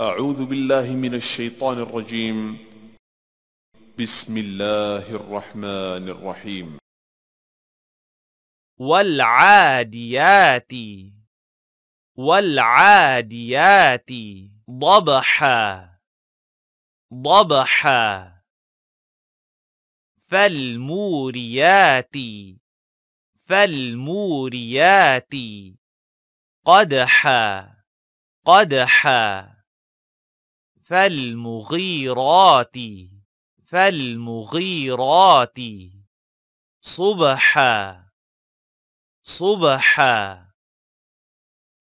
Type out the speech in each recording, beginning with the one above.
أعوذ بالله من الشيطان الرجيم بسم الله الرحمن الرحيم والعاديات والعاديات ضبحا ضبحا فالموريات فالموريات قدحا قدحا فالمغيرات فالمغيرات صبحا صبحا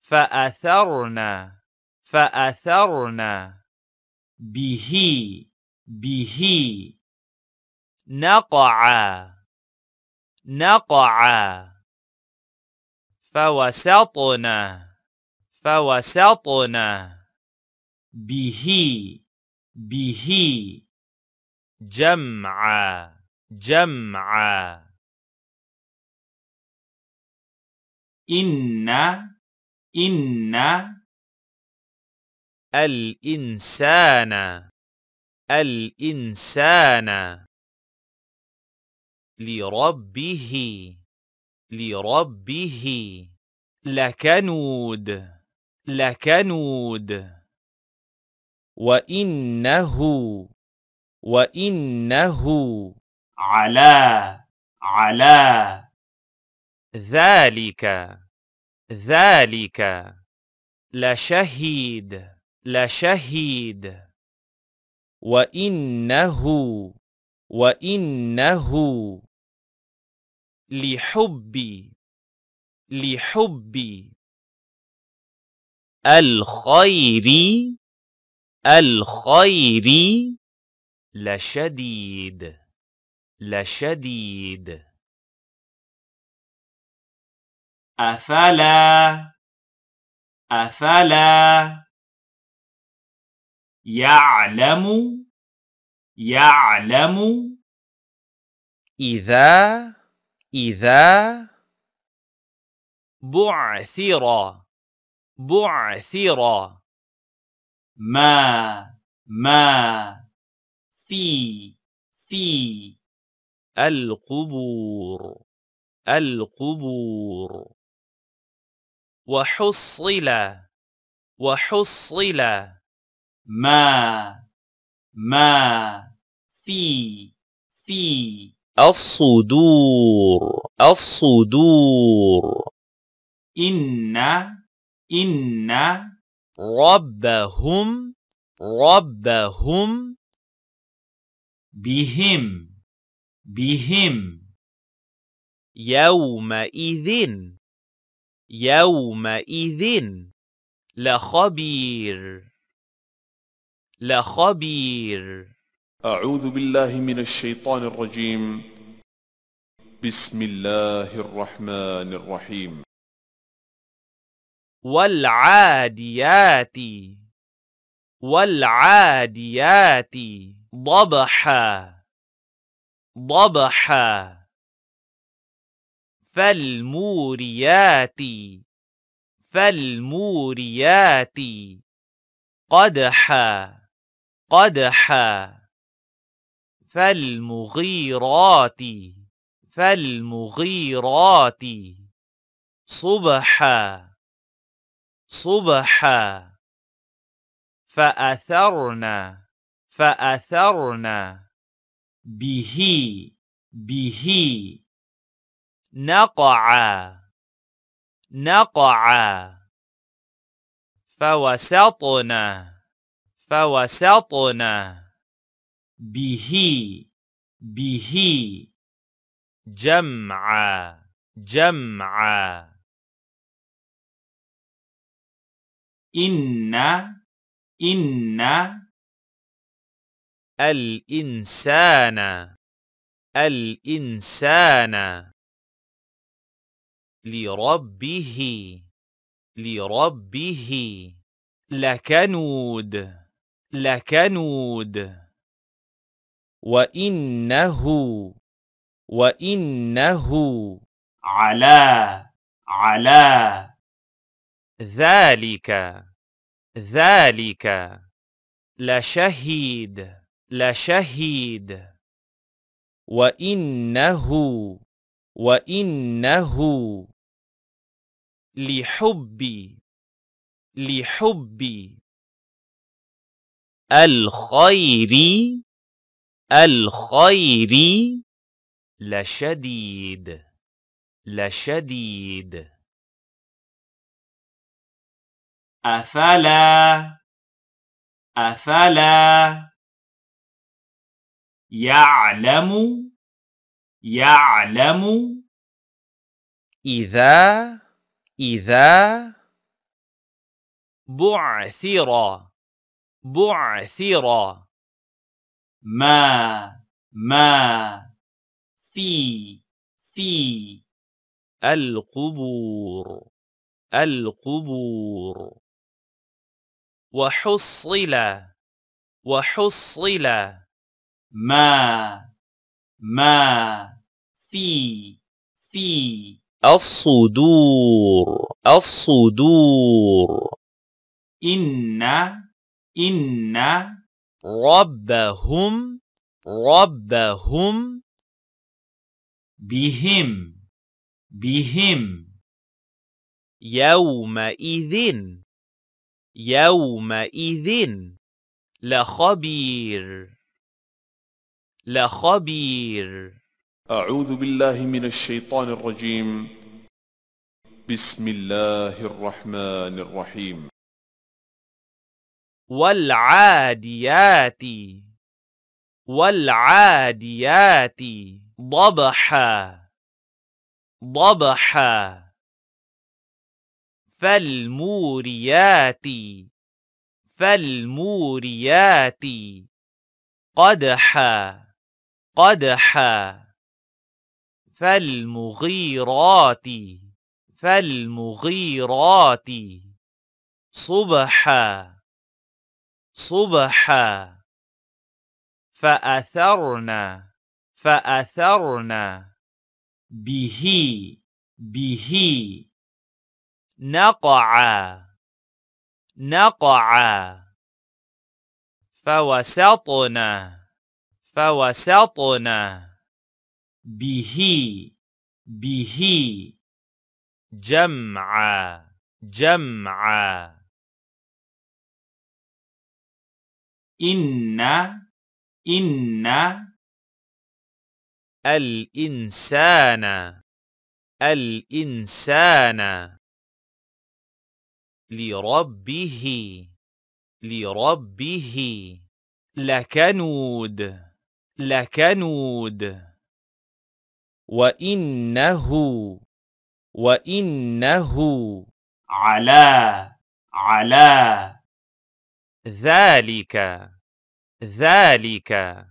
فأثرنا فأثرنا به به نقع نقع فوسطنا فوسطنا به به جمع جمع إن إن الإنسان الإنسان لربه لربه لكنود لكنود وإنه وإنه على على ذلك ذلك لشهيد لشهيد وإنه وإنه لحبي لحبي الخير الخير لشديد لشديد أفلا أفلا يعلم يعلم إذا إذا بعثر بعثر ما ما في في القبور القبور وحصل وحصل ما ما في في الصدور الصدور إن إن ربهم ربهم بهم بهم يومئذ يومئذ لخبير لخبير أعوذ بالله من الشيطان الرجيم بسم الله الرحمن الرحيم والعاديات والعاديات ضبحا ضبحا فالموريات فالموريات قدحا قدحا فالمغيرات فالمغيرات صبحا صبحا فأثرنا فأثرنا به به نقع نقع فوسطنا فوسطنا به به جمع جمع إن إن الإنسان الإنسان لربه لربه لكنود لكنود وإنه وإنه على على ذلك ذلك لشهيد لشهيد وإنه وإنه لحبي لحبي الخير الخير لشديد لشديد أفلا أفلا يعلم يعلم إذا إذا بعثرا بعثرا ما ما في في القبور القبور وحصل وحصل ما ما في في الصدور الصدور إن إن ربهم ربهم بهم بهم يومئذ يومئذ لخبير لخبير أعوذ بالله من الشيطان الرجيم بسم الله الرحمن الرحيم والعاديات والعاديات ضبحا ضبحا فالموريات فالموريات قدحا قدحا فالمغيرات فالمغيرات صبحا صبحا فأثرنا فأثرنا به به نقع نقع فوسطنا فوسطنا به به جمع جمع إن إن الإنسان الإنسان لربه لربه لكنود لكنود وإنه وإنه على على ذلك ذلك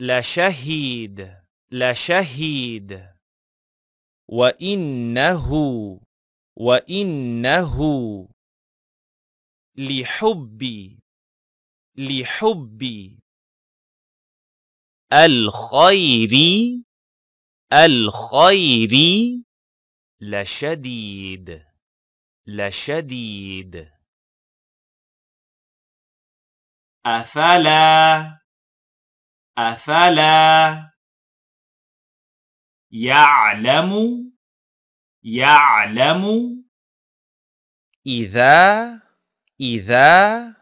لشهيد لشهيد وإنه وإنه لحبي لحبي الخير الخير لشديد لشديد أفلا أفلا يعلم يعلم إذا إذا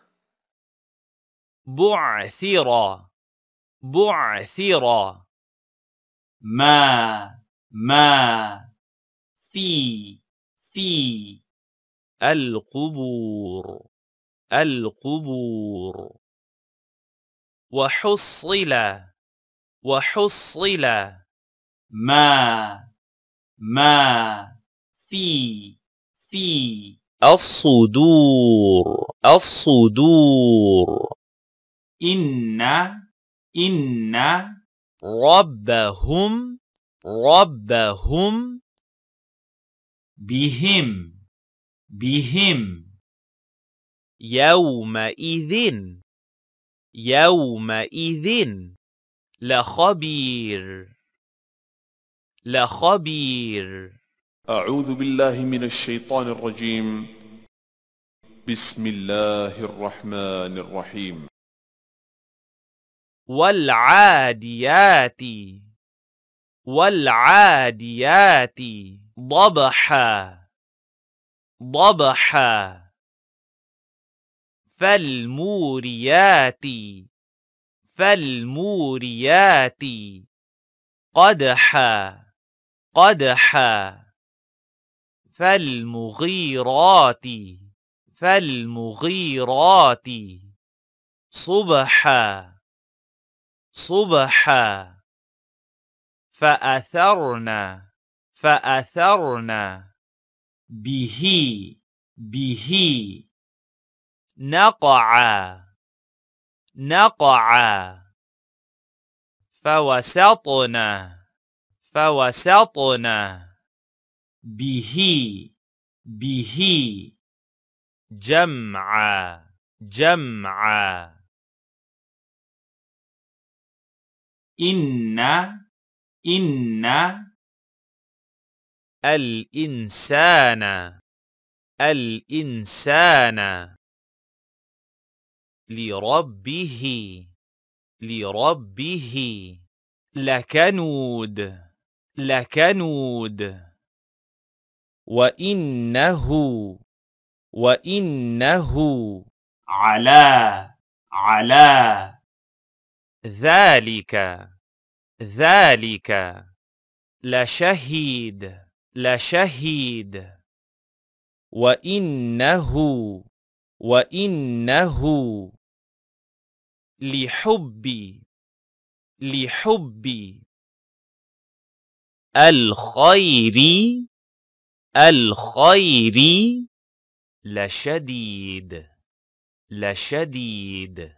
بعثر بعثر ما ما في في القبور القبور وحصل وحصل ما ما في في الصدور الصدور إن إن ربهم ربهم بهم بهم يومئذ يومئذ لخبير لخبير أعوذ بالله من الشيطان الرجيم بسم الله الرحمن الرحيم والعاديات والعاديات ضبحا ضبحا فالموريات فالموريات قدحا قدحا فالمغيرات فالمغيرات صبحا صبحا فأثرنا فأثرنا به به نقع نقع فوسطنا فوسطنا به به جمع جمع إن إن الإنسان الإنسان لربه لربه لكنود لكنود وإنه وإنه على على ذلك ذلك لشهيد لشهيد وإنه وإنه لحبي لحبي الخير الخير لشديد لشديد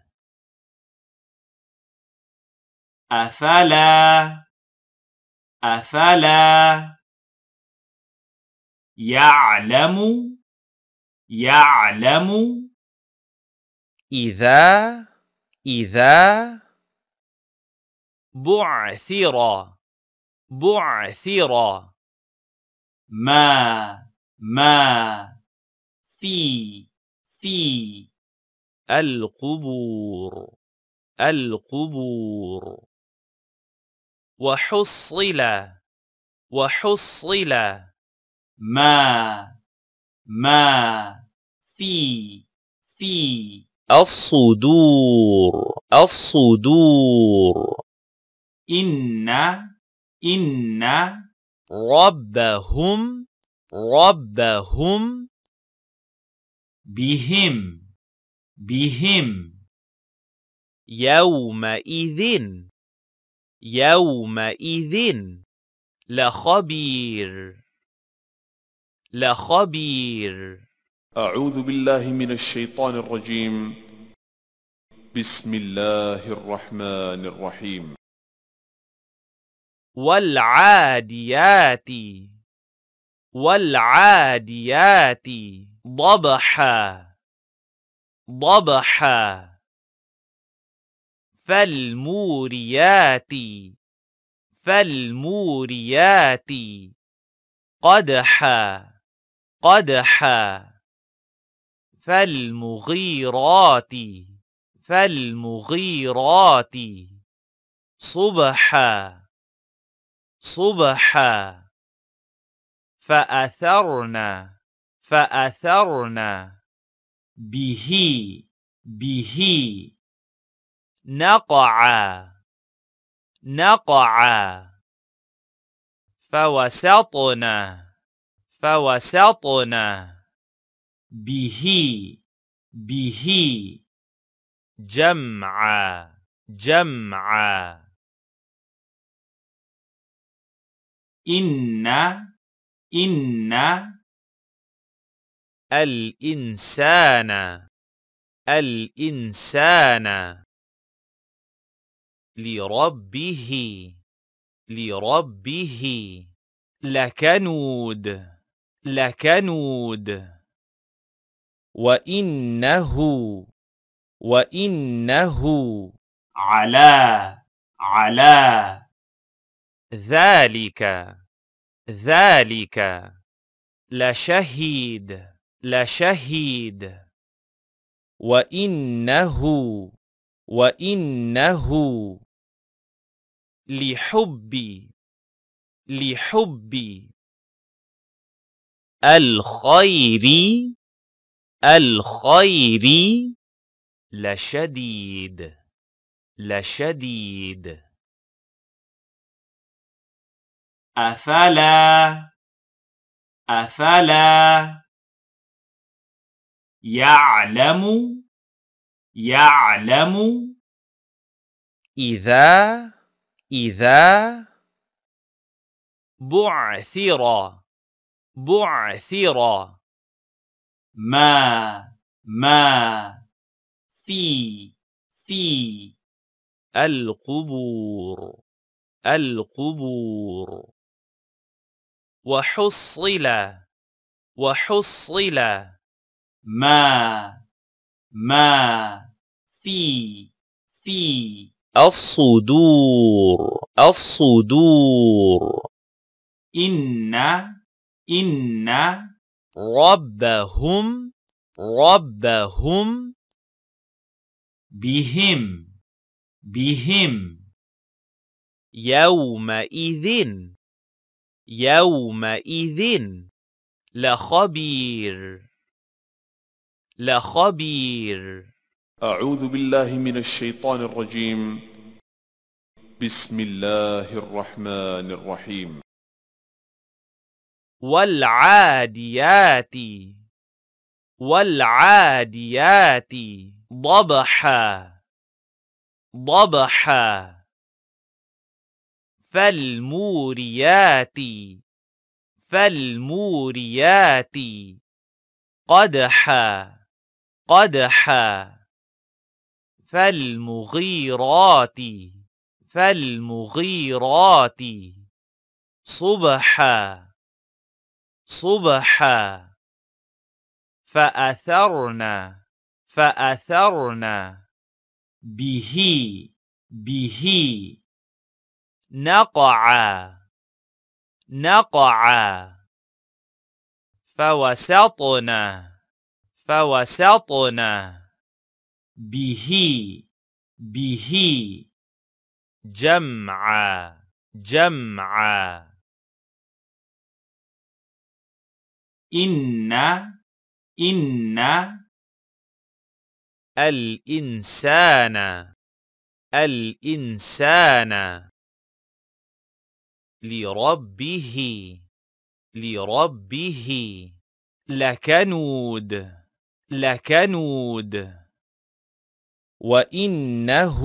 أفلا أفلا يعلم يعلم إذا إذا بعثر بعثر ما ما في في القبور القبور وحصل وحصل ما ما في في الصدور الصدور إن إن ربهم ربهم بهم بهم يومئذ يومئذ لخبير لخبير أعوذ بالله من الشيطان الرجيم بسم الله الرحمن الرحيم والعاديات والعاديات ضبحا ضبحا فالموريات فالموريات قدحا قدحا فالمغيرات فالمغيرات صبحا صبحا فأثرنا فأثرنا به به نقع نقع فوسطنا فوسطنا به به جمع جمع إن إن الإنسان الإنسان لربه لربه لكنود لكنود وإنه وإنه على على ذلك ذلك لشهيد لشهيد وإنه وإنه لحبي لحبي الخير الخير لشديد لشديد أفلا أفلا يعلم يعلم إذا إذا بعثرا بعثرا ما ما في في القبور القبور وحصل وحصل ما ما في في الصدور الصدور إن إن ربهم ربهم بهم بهم يومئذ يومئذ لخبير لخبير أعوذ بالله من الشيطان الرجيم بسم الله الرحمن الرحيم والعاديات والعاديات ضبحا ضبحا فالموريات فالموريات قدحا قدحا فالمغيرات فالمغيرات صبحا صبحا فأثرنا فأثرنا به به نقع نقع فوسطنا فوسطنا به به جمع جمع إن إن الإنسان الإنسان لربه لربه لكنود لكنود وإنه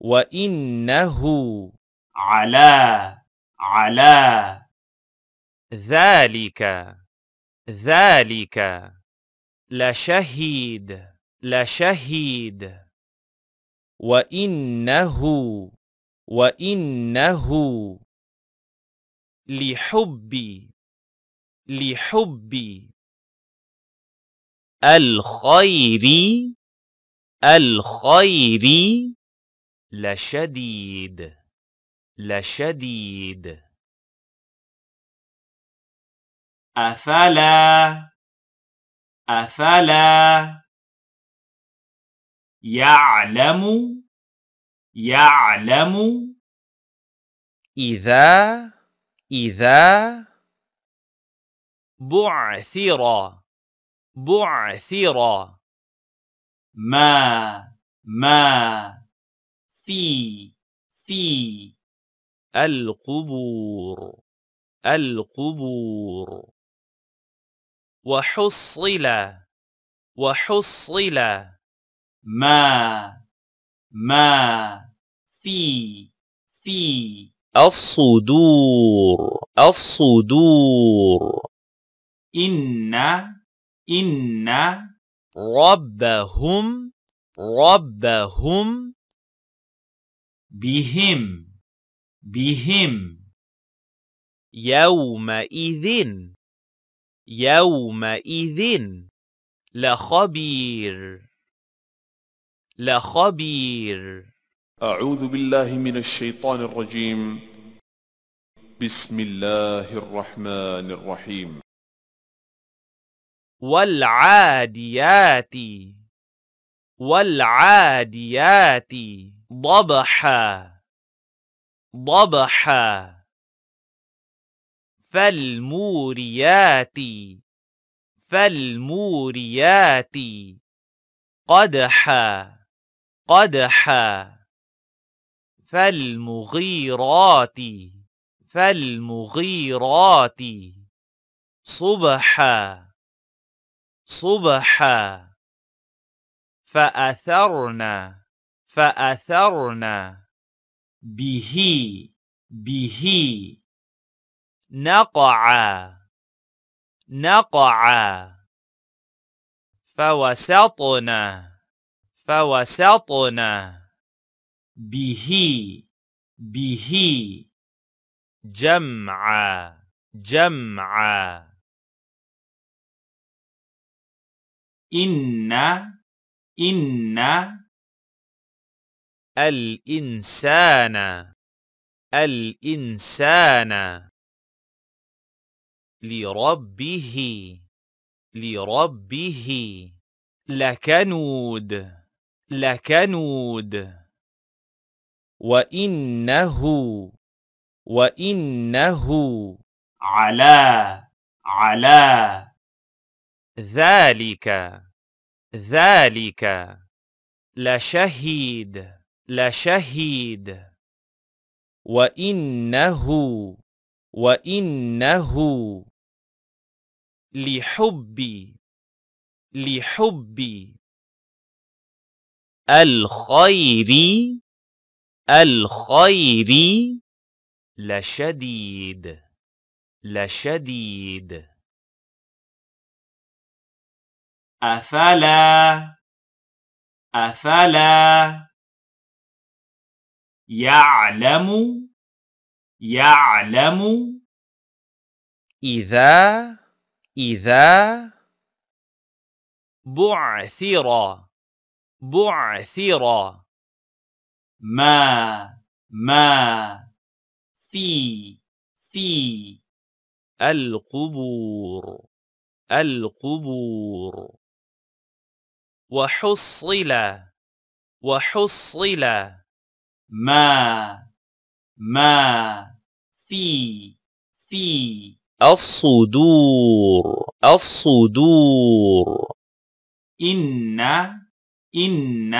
وإنه على على ذلك ذلك لشهيد لشهيد وإنه وإنه لحبي لحبي الخير الخير لشديد لشديد أفلا أفلا يعلم يعلم إذا إذا بعثر بعثر ما ما في في القبور القبور وحصل وحصل ما ما في في الصدور الصدور إن إن ربهم ربهم بهم بهم يومئذ يومئذ لخبير لخبير أعوذ بالله من الشيطان الرجيم بسم الله الرحمن الرحيم والعاديات والعاديات ضبحا ضبحا فالموريات فالموريات قدحا قدحا فالمغيرات فالمغيرات صبحا صبحا فأثرنا فأثرنا به به نقع نقع فوسطنا فوسطنا به به جمع جمع إن إن الإنسان الإنسان لربه لربه لكنود لكنود وإنه وإنه على على ذلك ذلك لشهيد لشهيد وإنه وإنه لحبي لحبي الخير الخير لشديد لشديد أفلا أفلا يعلم يعلم إذا إذا بعثر بعثر ما ما في في القبور القبور وحصل وحصل ما ما في في الصدور الصدور إن إن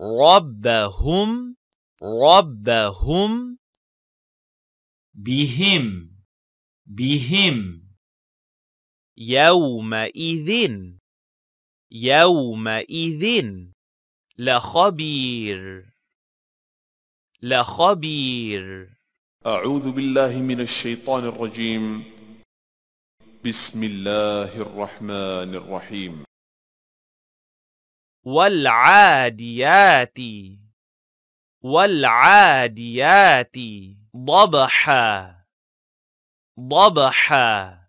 ربهم ربهم بهم بهم يومئذ يومئذ لخبير لخبير أعوذ بالله من الشيطان الرجيم بسم الله الرحمن الرحيم والعاديات والعاديات ضبحا ضبحا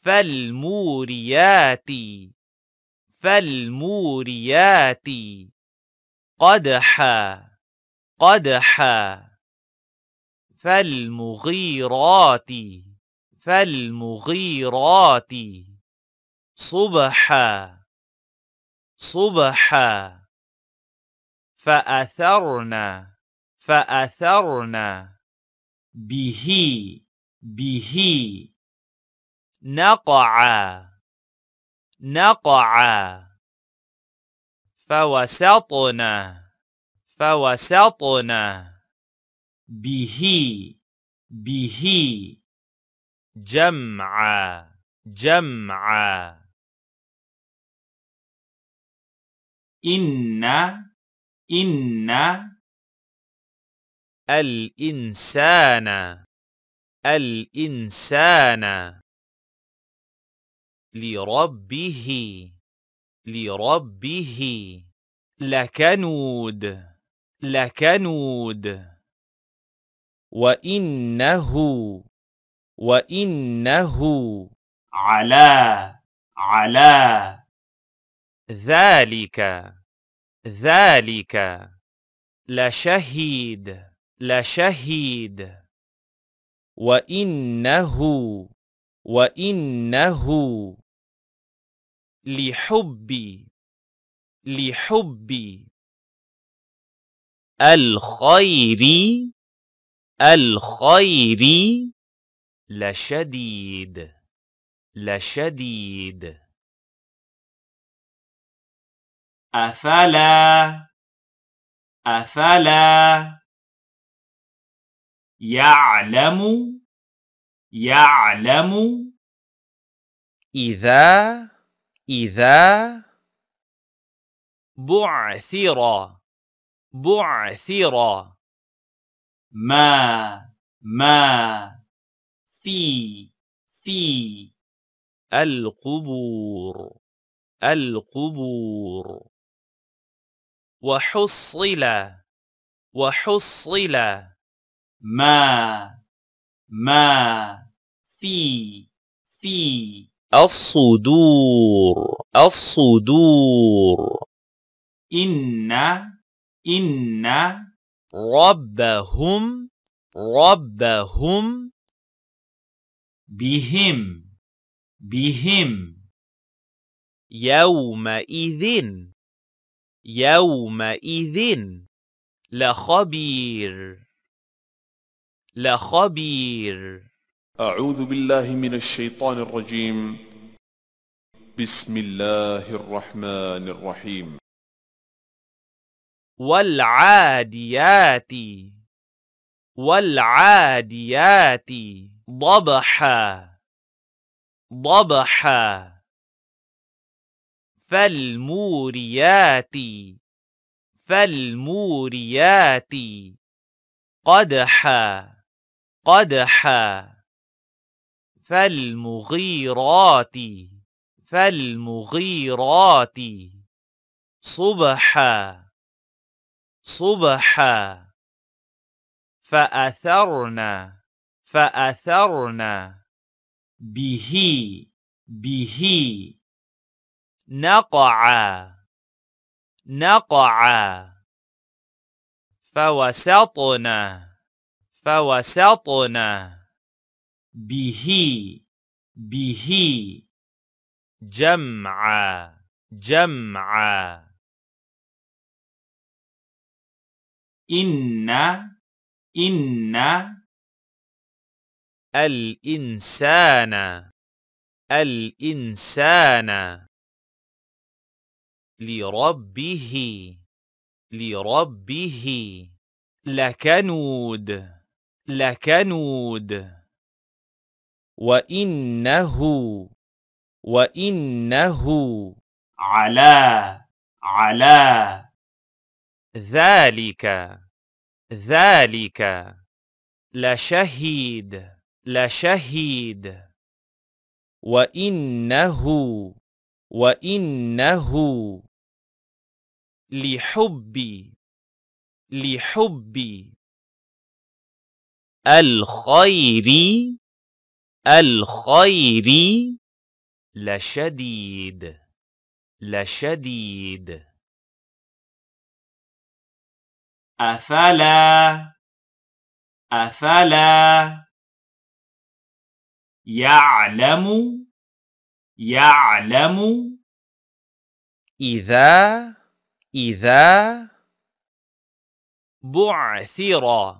فالموريات فالموريات قدحا قدحا فالمغيرات فالمغيرات صبحا صبحا فأثرنا فأثرنا به به نقع نقع فوسطنا فوسطنا به به جمع جمع إن إن الإنسان الإنسان لربه لربه لكنود لكنود وإنه وإنه على على ذلك ذلك لشهيد لشهيد وإنه وإنه لحبي لحبي الخير الخير لشديد لشديد أفلا أفلا يعلم يعلم إذا إذا بعثرا بعثرا ما ما في في القبور القبور وحصل وحصل ما ما في في الصدور الصدور إن إن ربهم ربهم بهم بهم يومئذ يومئذ لخبير لخبير أعوذ بالله من الشيطان الرجيم بسم الله الرحمن الرحيم والعاديات والعاديات ضبحا ضبحا فالموريات فالموريات قدحا قدحا فالمغيرات فالمغيرات صبحا صبحا فأثرنا فأثرنا به به نقع نقع فوسطنا فوسطنا به به جمع جمع إن إن الإنسان الإنسان لربه لربه لكنود لكنود وإنه وإنه على على ذلك ذلك لشهيد لشهيد وإنه وإنه لحبي لحبي الخير الخير لشديد لشديد أفلا أفلا يعلم يعلم إذا إذا بعثر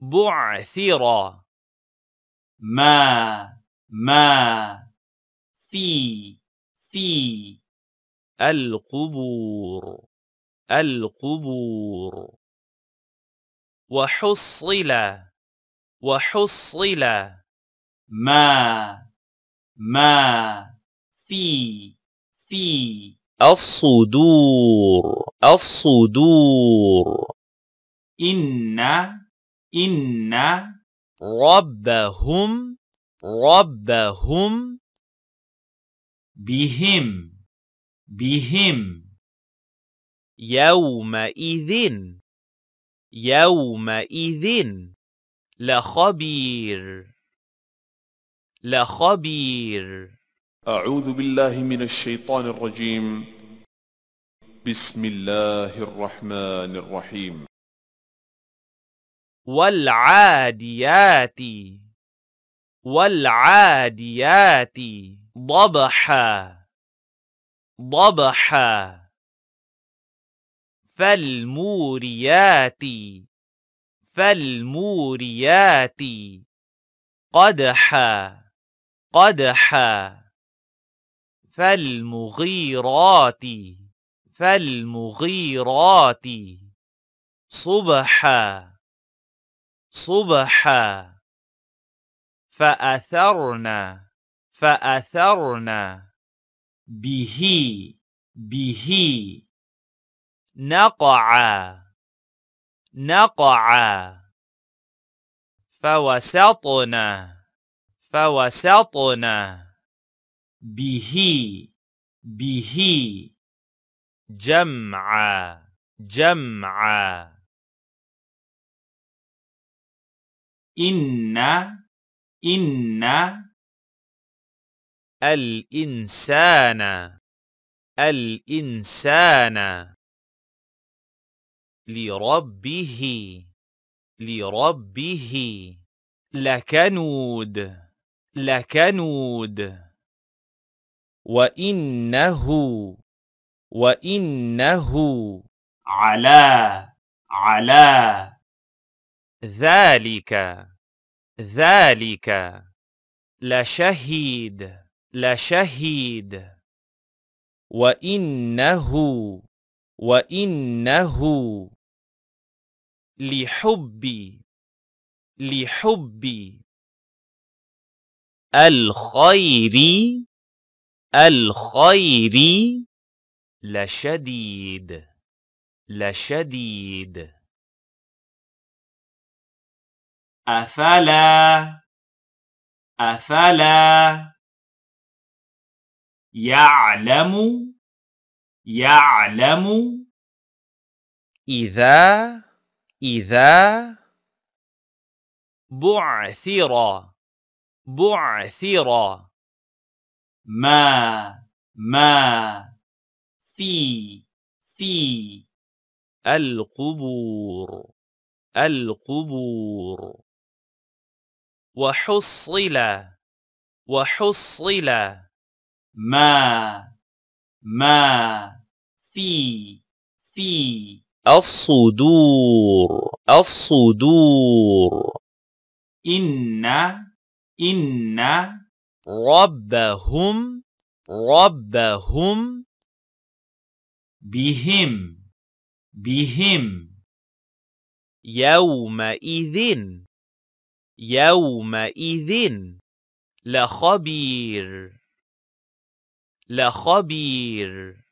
بعثر ما ما في في القبور القبور وحصل وحصل ما ما في في الصدور الصدور إن إن ربهم ربهم بهم بهم يومئذ يومئذ لخبير لخبير أعوذ بالله من الشيطان الرجيم بسم الله الرحمن الرحيم والعاديات والعاديات ضبحا ضبحا فالموريات فالموريات قدحا قدحا فالمغيرات فالمغيرات صبحا صبحا فأثرنا فأثرنا به به نقع نقع فوسطنا فوسطنا به به جمع جمع إن إن الإنسان الإنسان لربه لربه لكنود لكنود وإنه وإنه على على ذلك ذلك لشهيد لشهيد وإنه وإنه لحبي لحبي الخير الخير لشديد لشديد أفلا أفلا يعلم يعلم إذا إذا بعثر بعثر ما ما في في القبور القبور وحصل وحصل ما ما في في الصدور الصدور إن إن ربهم ربهم بهم بهم يومئذ يومئذ لخبير لخبير